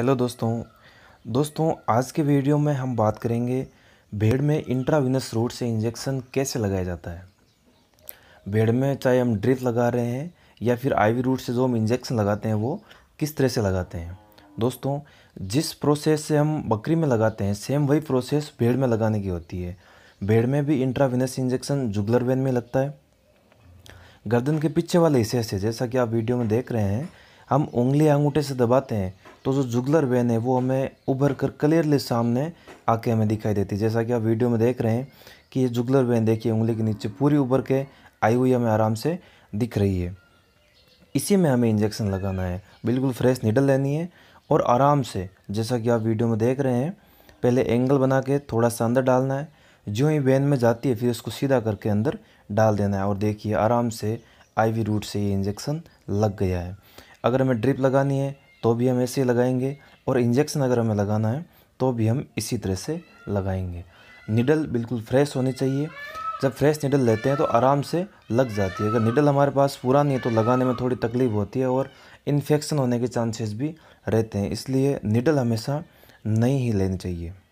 hello दोस्तों दोस्तों आज के वीडियो में हम बात करेंगे भेड़ में इंट्राविनस रूट से इंजेक्शन कैसे लगाया जाता है भेड़ में चाहे हम ड्रिप लगा रहे हैं या फिर आईवी रूट से जो हम इंजेक्शन लगाते हैं वो किस तरह से लगाते हैं दोस्तों जिस प्रोसेस से हम बकरी में लगाते हैं सेम वही प्रोसेस भेड़ में लगाने की होती है भेड़ में भी इंट्राविनस इंजेक्शन जुगलर वेन में लगता है गर्दन के पीछे वाले हिस्से से जैसा कि आप वीडियो में देख रहे हैं हम उंगली अंगूठे से दबाते हैं तो जो जुगलर वेन है वो हमें उभर कर क्लियरली सामने आके हमें दिखाई देती है जैसा कि आप वीडियो में देख रहे हैं कि ये जुगलर वेन देखिए उंगली के नीचे पूरी उभर के आई हुई हमें आराम से दिख रही है इसी में हमें इंजेक्शन लगाना है बिल्कुल फ्रेश निडल लेनी है और आराम से जैसा कि आप वीडियो में देख रहे हैं पहले एंगल बना के थोड़ा सा अंदर डालना है जो ही वेन में जाती है फिर उसको सीधा करके अंदर डाल देना है और देखिए आराम से आईवी रूट से ये इंजेक्शन लग गया है अगर हमें ड्रिप लगानी है तो भी हम ऐसे लगाएंगे और इंजेक्शन अगर हमें लगाना है तो भी हम इसी तरह से लगाएंगे निडल बिल्कुल फ्रेश होनी चाहिए जब फ्रेश निडल लेते हैं तो आराम से लग जाती है अगर निडल हमारे पास पुरानी है तो लगाने में थोड़ी तकलीफ होती है और इन्फेक्शन होने के चांसेस भी रहते हैं इसलिए निडल हमेशा नहीं ही लेनी चाहिए